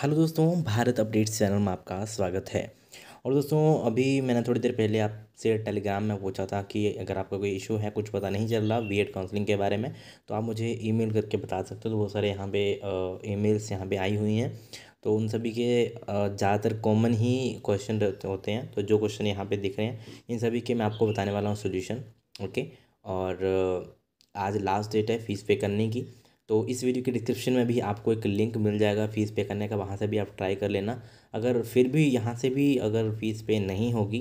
hello दोस्तों Bharat updates channel में आपका स्वागत है और दोस्तों अभी मैंने थोड़ी देर पहले आपसे टेलीग्राम में पूछा था कि अगर आपका कोई इशू है कुछ पता नहीं चल रहा बी एड काउंसलिंग के बारे में तो आप मुझे ईमेल करके बता सकते हो तो बहुत सारे यहाँ पे ईमेल्स यहाँ पे आई हुई हैं तो उन सभी के ज़्यादातर कॉमन ही क्वेश्चन होते हैं तो जो क्वेश्चन यहाँ पर दिख रहे हैं इन सभी के मैं आपको बताने वाला हूँ सोल्यूशन ओके और आज लास्ट डेट है फ़ीस पे करने की तो इस वीडियो के डिस्क्रिप्शन में भी आपको एक लिंक मिल जाएगा फ़ीस पे करने का वहाँ से भी आप ट्राई कर लेना अगर फिर भी यहाँ से भी अगर फ़ीस पे नहीं होगी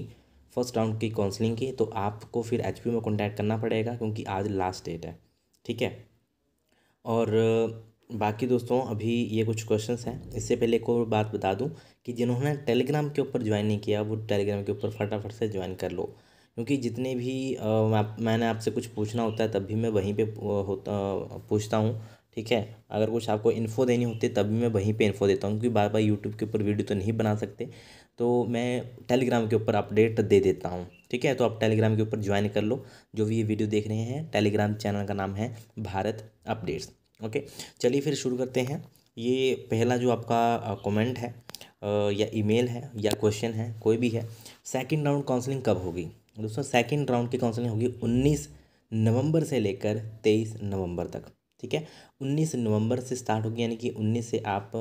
फर्स्ट राउंड की काउंसलिंग की तो आपको फिर एच में कॉन्टैक्ट करना पड़ेगा क्योंकि आज लास्ट डेट है ठीक है और बाकी दोस्तों अभी ये कुछ क्वेश्चंस हैं इससे पहले एक और बात बता दूं कि जिन्होंने टेलीग्राम के ऊपर ज्वाइन नहीं किया वो टेलीग्राम के ऊपर फटाफट से ज्वाइन कर लो क्योंकि जितने भी मैंने आपसे कुछ पूछना होता है तब भी मैं वहीं पे होता पूछता हूँ ठीक है अगर कुछ आपको इन्फो देनी होती है तब भी मैं वहीं पे इन्फो देता हूँ क्योंकि बार बार यूट्यूब के ऊपर वीडियो तो नहीं बना सकते तो मैं टेलीग्राम के ऊपर अपडेट दे देता हूँ ठीक है तो आप टेलीग्राम के ऊपर ज्वाइन कर लो जो भी ये वीडियो देख रहे हैं टेलीग्राम चैनल का नाम है भारत अपडेट्स ओके चलिए फिर शुरू करते हैं ये पहला जो आपका कमेंट है या ईमेल है या क्वेश्चन है कोई भी है सेकंड राउंड काउंसलिंग कब होगी दोस्तों सेकेंड राउंड की काउंसलिंग होगी उन्नीस नवंबर से लेकर तेईस नवंबर तक ठीक है उन्नीस नवंबर से स्टार्ट होगी यानी कि उन्नीस से आप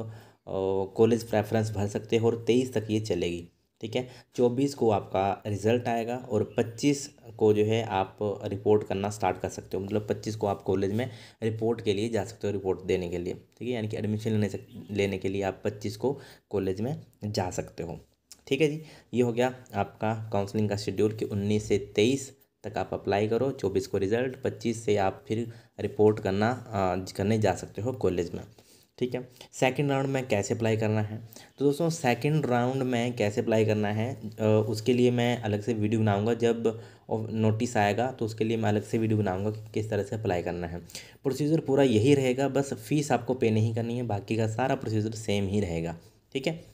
कॉलेज प्रेफरेंस भर सकते हो और तेईस तक ये चलेगी ठीक है चौबीस को आपका रिजल्ट आएगा और पच्चीस को जो है आप रिपोर्ट करना स्टार्ट कर सकते हो मतलब पच्चीस को आप कॉलेज में रिपोर्ट के लिए जा सकते हो रिपोर्ट देने के लिए ठीक है यानी कि एडमिशन लेने लेने के लिए आप पच्चीस को कॉलेज में जा सकते हो ठीक है जी ये हो गया आपका काउंसलिंग का शेड्यूल कि उन्नीस से तेईस तक आप अप्लाई करो चौबीस को रिज़ल्ट पच्चीस से आप फिर रिपोर्ट करना करने जा सकते हो कॉलेज में ठीक है सेकंड राउंड में कैसे अप्लाई करना है तो दोस्तों सेकंड राउंड में कैसे अप्लाई करना है उसके लिए मैं अलग से वीडियो बनाऊंगा जब नोटिस आएगा तो उसके लिए मैं अलग से वीडियो बनाऊंगा कि किस तरह से अप्लाई करना है प्रोसीजर पूरा यही रहेगा बस फीस आपको पे नहीं करनी है बाकी का सारा प्रोसीजर सेम ही रहेगा ठीक है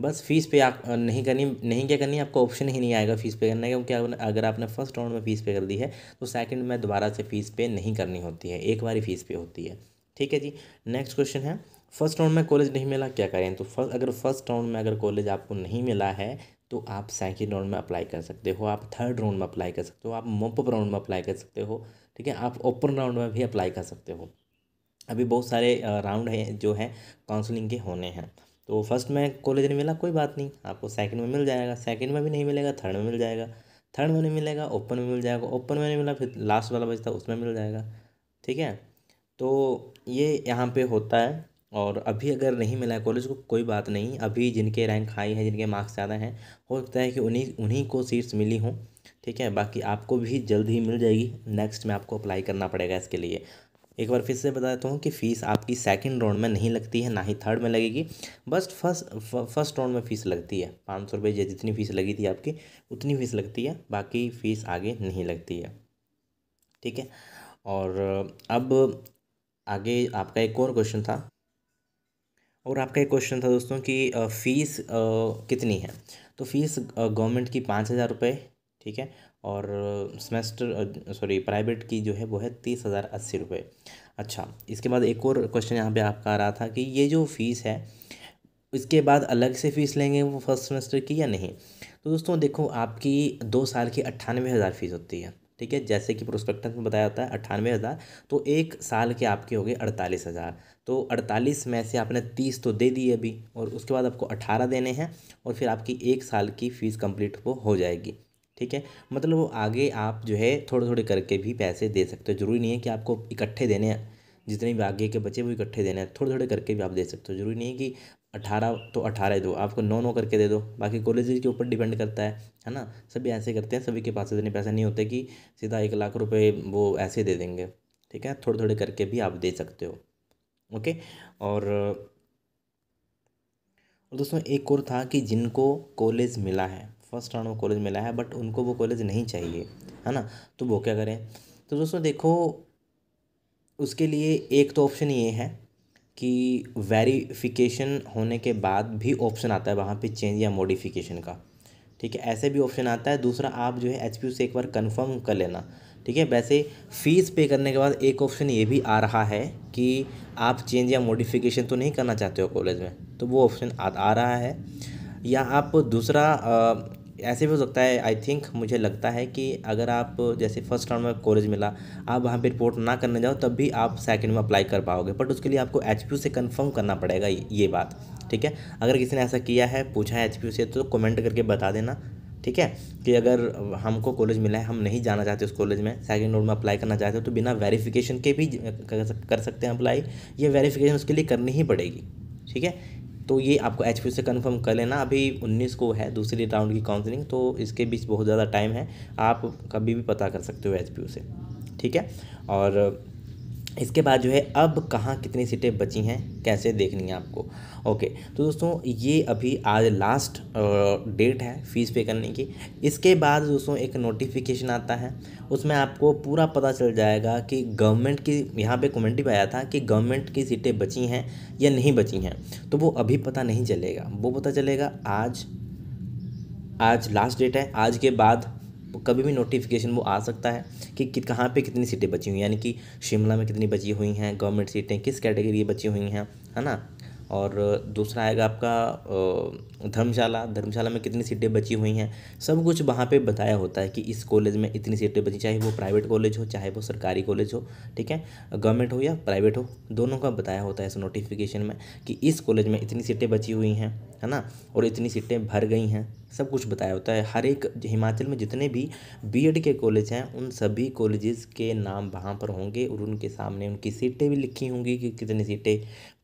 बस फीस पे आप नहीं करनी नहीं क्या करनी आपको ऑप्शन ही नहीं आएगा फ़ीस पे करने का क्योंकि अगर आपने फर्स्ट राउंड में फ़ीस पे कर दी है तो सेकंड में दोबारा से फ़ीस पे नहीं करनी होती है एक बार ही फ़ीस पे होती है ठीक है जी नेक्स्ट क्वेश्चन है फर्स्ट राउंड में कॉलेज नहीं मिला क्या करें तो फर्स्ट अगर फर्स्ट राउंड में अगर कॉलेज आपको नहीं मिला है तो आप सेकेंड राउंड में अप्लाई कर सकते हो आप थर्ड राउंड में अप्लाई कर सकते हो आप मोपअप राउंड में अप्लाई कर सकते हो ठीक है आप ओपन राउंड में भी अप्लाई कर सकते हो अभी बहुत सारे राउंड हैं जो है काउंसलिंग के होने हैं तो फर्स्ट में कॉलेज नहीं मिला कोई बात नहीं आपको सेकंड में मिल जाएगा सेकंड में भी नहीं मिलेगा थर्ड में मिल जाएगा थर्ड में नहीं मिलेगा ओपन में मिल जाएगा ओपन में नहीं मिला फिर लास्ट वाला बचता उसमें मिल जाएगा ठीक है तो ये यहाँ पे होता है और अभी अगर नहीं मिला है कॉलेज को कोई बात नहीं अभी जिनके रैंक हाई है जिनके मार्क्स ज़्यादा हैं हो सकता है कि उन्हीं उन्हीं को सीट्स मिली हों ठीक है बाकी आपको भी जल्द ही मिल जाएगी नेक्स्ट में आपको अप्लाई करना पड़ेगा इसके लिए एक बार फिर से बता देता हूँ कि फ़ीस आपकी सेकंड राउंड में नहीं लगती है ना ही थर्ड में लगेगी बस फर्स्ट फर्स्ट राउंड में फ़ीस लगती है पाँच सौ रुपये जितनी फ़ीस लगी थी आपकी उतनी फ़ीस लगती है बाकी फ़ीस आगे नहीं लगती है ठीक है और अब आगे आपका एक और क्वेश्चन था और आपका एक क्वेश्चन था दोस्तों कि फ़ीस कितनी है तो फ़ीस गवर्नमेंट की पाँच हज़ार रुपये ठीक है और सेमेस्टर सॉरी प्राइवेट की जो है वो है तीस हज़ार अस्सी रुपये अच्छा इसके बाद एक और क्वेश्चन यहाँ पे आपका आ रहा था कि ये जो फ़ीस है इसके बाद अलग से फ़ीस लेंगे वो फर्स्ट सेमेस्टर की या नहीं तो दोस्तों देखो आपकी दो साल की अट्ठानवे हज़ार फ़ीस होती है ठीक है जैसे कि प्रोस्पेक्टस में बताया जाता है अट्ठानवे हज़ार तो एक साल के आपके हो गए अड़तालीस हज़ार तो अड़तालीस में से आपने तीस तो दे दिए अभी और उसके बाद आपको अट्ठारह देने हैं और फिर आपकी एक साल की फ़ीस कंप्लीट वो हो जाएगी ठीक है मतलब वो आगे आप जो है थोड़े थोड़े करके भी पैसे दे सकते हो ज़रूरी नहीं है कि आपको इकट्ठे देने हैं जितने भी आगे के बचे वो इकट्ठे देने हैं थोड़े थोड़े करके भी आप दे सकते हो ज़रूरी नहीं है कि अठारह तो अठारह दो आपको नौ नौ करके दे दो बाकी कॉलेज के ऊपर डिपेंड करता है है ना सभी ऐसे करते हैं सभी के पास इतने पैसे नहीं होते कि सीधा एक लाख रुपये वो ऐसे दे देंगे ठीक है थोड़े थोड़े करके भी आप दे सकते हो ओके और और दोस्तों एक और था कि जिनको कॉलेज मिला है फर्स्ट राउंड में कॉलेज मिला है बट उनको वो कॉलेज नहीं चाहिए है ना तो वो क्या करें तो दोस्तों देखो उसके लिए एक तो ऑप्शन ये है कि वेरीफिकेशन होने के बाद भी ऑप्शन आता है वहाँ पे चेंज या मॉडिफिकेशन का ठीक है ऐसे भी ऑप्शन आता है दूसरा आप जो है एच से एक बार कंफर्म कर लेना ठीक है वैसे फ़ीस पे करने के बाद एक ऑप्शन ये भी आ रहा है कि आप चेंज या मॉडिफिकेशन तो नहीं करना चाहते हो कॉलेज में तो वो ऑप्शन आ रहा है या आप दूसरा ऐसे भी हो सकता है आई थिंक मुझे लगता है कि अगर आप जैसे फर्स्ट राउंड में कॉलेज मिला आप वहाँ पे रिपोर्ट ना करने जाओ तब भी आप सेकंड में अप्लाई कर पाओगे बट उसके लिए आपको एच से कंफर्म करना पड़ेगा ये बात ठीक है अगर किसी ने ऐसा किया है पूछा है एच से तो कमेंट करके बता देना ठीक है कि अगर हमको कॉलेज मिला है हम नहीं जाना चाहते उस कॉलेज में सेकेंड रोड में अप्लाई करना चाहते हो तो बिना वेरिफिकेशन के भी कर सकते हैं अप्लाई ये वेरिफिकेशन उसके लिए करनी ही पड़ेगी ठीक है तो ये आपको एच से कंफर्म कर लेना अभी 19 को है दूसरी राउंड की काउंसलिंग तो इसके बीच बहुत ज़्यादा टाइम है आप कभी भी पता कर सकते हो एच से ठीक है और इसके बाद जो है अब कहाँ कितनी सीटें बची हैं कैसे देखनी है आपको ओके तो दोस्तों ये अभी आज लास्ट डेट है फ़ीस पे करने की इसके बाद दोस्तों एक नोटिफिकेशन आता है उसमें आपको पूरा पता चल जाएगा कि गवर्नमेंट की यहाँ पे कमेंट भी आया था कि गवर्नमेंट की सीटें बची हैं या नहीं बची हैं तो वो अभी पता नहीं चलेगा वो पता चलेगा आज आज लास्ट डेट है आज के बाद कभी भी नोटिफिकेशन वो आ सकता है कि, कहाँ पे कितनी सीटें बची हुई हैं यानी कि शिमला में कितनी बची हुई हैं गवर्नमेंट सीटें किस कैटेगरी बची हुई हैं है ना और दूसरा आएगा आपका धर्मशाला धर्मशाला में कितनी सीटें बची हुई हैं सब कुछ वहाँ पे बताया होता है कि इस कॉलेज में इतनी सीटें बची चाहे वो प्राइवेट कॉलेज हो चाहे वो सरकारी कॉलेज हो ठीक है गवर्नमेंट हो या प्राइवेट हो दोनों का बताया होता है इस नोटिफिकेशन में कि इस कॉलेज में इतनी सीटें बची हुई हैं है ना और इतनी सीटें भर गई हैं सब कुछ बताया होता है हर एक हिमाचल में जितने भी बीएड के कॉलेज हैं उन सभी कॉलेजेस के नाम वहाँ पर होंगे और उनके सामने उनकी सीटें भी लिखी होंगी कि कितनी सीटें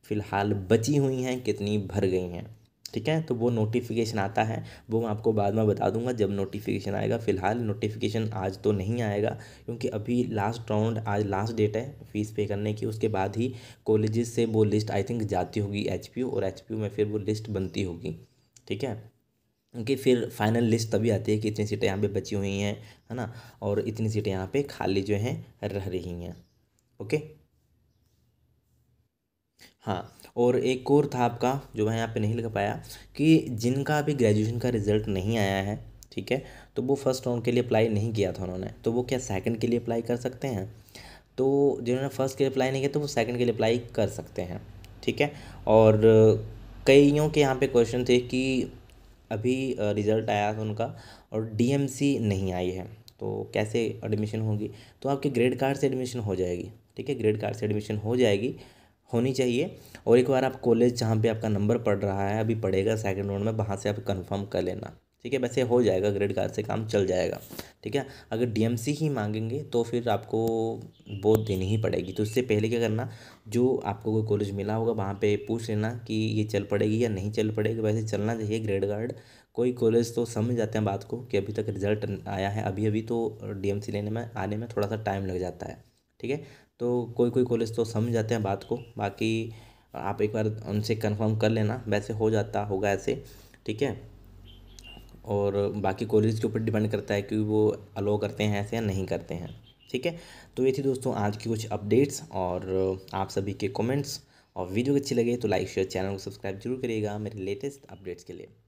फ़िलहाल बची हुई हैं कितनी भर गई हैं ठीक है तो वो नोटिफिकेशन आता है वो मैं आपको बाद में बता दूंगा जब नोटिफिकेशन आएगा फ़िलहाल नोटिफिकेशन आज तो नहीं आएगा क्योंकि अभी लास्ट राउंड आज लास्ट डेट है फ़ीस पे करने की उसके बाद ही कॉलेजेस से वो लिस्ट आई थिंक जाती होगी एच और एच में फिर वो लिस्ट बनती होगी ठीक है कि फिर फाइनल लिस्ट तभी आती है कि इतनी सीटें यहाँ पे बची हुई हैं है ना और इतनी सीटें यहाँ पे खाली जो हैं रह रही हैं ओके हाँ और एक और था आपका जो मैं यहाँ पे नहीं लिख पाया कि जिनका अभी ग्रेजुएशन का रिजल्ट नहीं आया है ठीक है तो वो फर्स्ट राउंड के लिए अप्लाई नहीं किया था उन्होंने तो वो क्या सेकंड के लिए अप्लाई कर सकते हैं तो जिन्होंने फर्स्ट के लिए अप्लाई नहीं किया तो वो सेकंड के लिए अप्लाई कर सकते हैं ठीक है और कईयों के यहाँ पे क्वेश्चन थे कि अभी रिज़ल्ट आया था उनका और डी नहीं आई है तो कैसे एडमिशन होगी तो आपके ग्रेड कार्ड से एडमिशन हो जाएगी ठीक है ग्रेड कार्ड से एडमिशन हो जाएगी होनी चाहिए और एक बार आप कॉलेज जहाँ पे आपका नंबर पड़ रहा है अभी पड़ेगा सेकंड राउंड में वहाँ से आप कंफर्म कर लेना ठीक है वैसे हो जाएगा ग्रेड कार्ड से काम चल जाएगा ठीक है अगर डीएमसी ही मांगेंगे तो फिर आपको बोध देनी ही पड़ेगी तो उससे पहले क्या करना जो आपको कोई कॉलेज मिला होगा वहाँ पे पूछ लेना कि ये चल पड़ेगी या नहीं चल पड़ेगी वैसे चलना चाहिए ग्रेड कार्ड कोई कॉलेज तो समझ जाते हैं बात को कि अभी तक रिजल्ट आया है अभी अभी तो डी लेने में आने में थोड़ा सा टाइम लग जाता है ठीक है तो कोई कोई कॉलेज तो समझ जाते हैं बात को बाकी आप एक बार उनसे कन्फर्म कर लेना वैसे हो जाता होगा ऐसे ठीक है और बाकी कॉलेज के ऊपर डिपेंड करता है कि वो अलाउ करते हैं ऐसे या नहीं करते हैं ठीक है तो ये थी दोस्तों आज की कुछ अपडेट्स और आप सभी के कमेंट्स और वीडियो अच्छी लगे तो लाइक शेयर चैनल को सब्सक्राइब जरूर करिएगा मेरे लेटेस्ट अपडेट्स के लिए